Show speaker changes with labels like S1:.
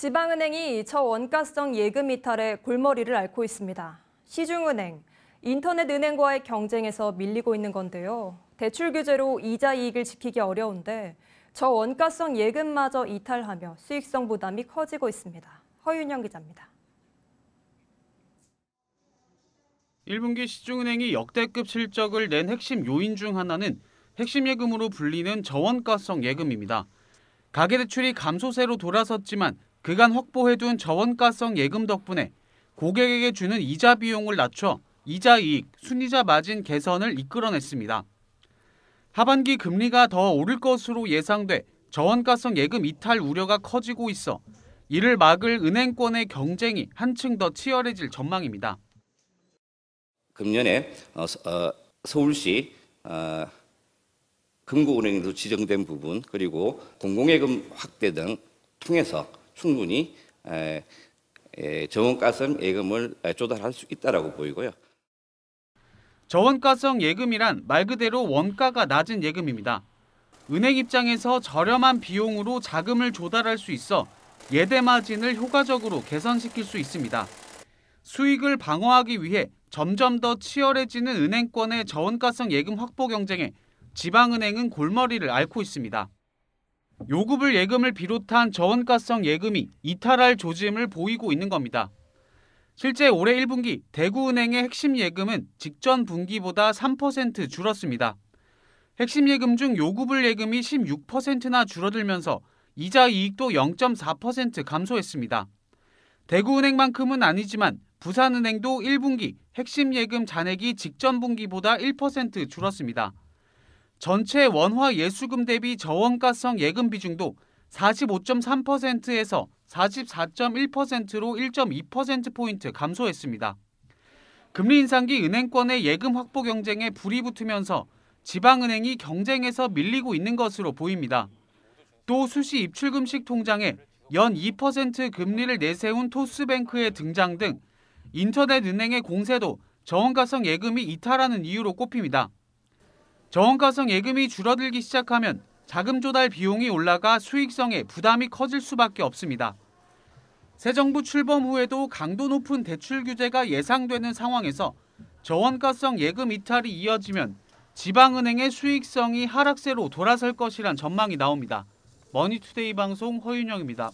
S1: 지방은행이 저 원가성 예금 이탈에 골머리를 앓고 있습니다. 시중은행, 인터넷은행과의 경쟁에서 밀리고 있는 건데요. 대출 규제로 이자 이익을 지키기 어려운데 저원가성 예금마저 이탈하며 수익성 부담이 커지고 있습니다. 허윤영 기자입니다.
S2: 1분기 시중은행이 역대급 실적을 낸 핵심 요인 중 하나는 핵심 예금으로 불리는 저원가성 예금입니다. 가계대출이 감소세로 돌아섰지만 그간 확보해둔 저원가성 예금 덕분에 고객에게 주는 이자 비용을 낮춰 이자 이익, 순이자 마진 개선을 이끌어냈습니다. 하반기 금리가 더 오를 것으로 예상돼 저원가성 예금 이탈 우려가 커지고 있어 이를 막을 은행권의 경쟁이 한층 더 치열해질 전망입니다.
S3: 금년에 어, 어, 서울시 어, 금고은행으로 지정된 부분 그리고 공공예금 확대 등 통해서 충분히 저원가성 예금을 조달할 수 있다라고 보이고요.
S2: 저원가성 예금이란 말 그대로 원가가 낮은 예금입니다. 은행 입장에서 저렴한 비용으로 자금을 조달할 수 있어 예대 마진을 효과적으로 개선시킬 수 있습니다. 수익을 방어하기 위해 점점 더 치열해지는 은행권의 저원가성 예금 확보 경쟁에 지방은행은 골머리를 앓고 있습니다. 요구불 예금을 비롯한 저원가성 예금이 이탈할 조짐을 보이고 있는 겁니다. 실제 올해 1분기 대구은행의 핵심 예금은 직전 분기보다 3% 줄었습니다. 핵심 예금 중 요구불 예금이 16%나 줄어들면서 이자 이익도 0.4% 감소했습니다. 대구은행만큼은 아니지만 부산은행도 1분기 핵심 예금 잔액이 직전 분기보다 1% 줄었습니다. 전체 원화 예수금 대비 저원가성 예금 비중도 45.3%에서 44.1%로 1.2%포인트 감소했습니다. 금리 인상기 은행권의 예금 확보 경쟁에 불이 붙으면서 지방은행이 경쟁에서 밀리고 있는 것으로 보입니다. 또 수시 입출금식 통장에 연 2% 금리를 내세운 토스뱅크의 등장 등 인터넷 은행의 공세도 저원가성 예금이 이탈하는 이유로 꼽힙니다. 저원가성 예금이 줄어들기 시작하면 자금 조달 비용이 올라가 수익성에 부담이 커질 수밖에 없습니다. 새 정부 출범 후에도 강도 높은 대출 규제가 예상되는 상황에서 저원가성 예금 이탈이 이어지면 지방은행의 수익성이 하락세로 돌아설 것이란 전망이 나옵니다. 머니투데이 방송 허윤영입니다.